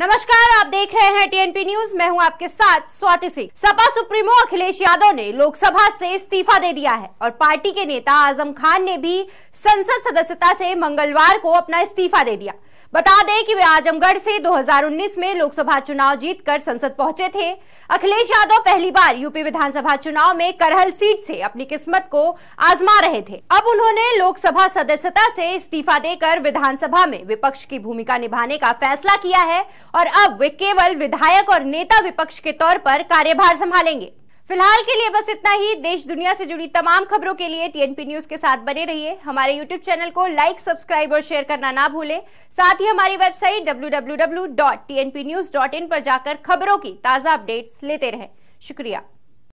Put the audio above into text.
नमस्कार आप देख रहे हैं मैं हूं आपके साथ स्वाति सिंह सपा सुप्रीमो अखिलेश यादव ने लोकसभा से इस्तीफा दे दिया है और पार्टी के नेता आजम खान ने भी संसद सदस्यता से मंगलवार को अपना इस्तीफा दे दिया बता दें कि वे आजमगढ़ से 2019 में लोकसभा चुनाव जीतकर संसद पहुंचे थे अखिलेश यादव पहली बार यूपी विधानसभा चुनाव में करहल सीट से अपनी किस्मत को आजमा रहे थे अब उन्होंने लोकसभा सदस्यता से इस्तीफा देकर विधानसभा में विपक्ष की भूमिका निभाने का फैसला किया है और अब वे केवल विधायक और नेता नेता विपक्ष के तौर पर कार्यभार संभालेंगे फिलहाल के लिए बस इतना ही देश दुनिया से जुड़ी तमाम खबरों के लिए टीएनपी न्यूज के साथ बने रहिए हमारे यूट्यूब चैनल को लाइक सब्सक्राइब और शेयर करना ना भूलें साथ ही हमारी वेबसाइट डब्ल्यू पर जाकर खबरों की ताजा अपडेट्स लेते रहें शुक्रिया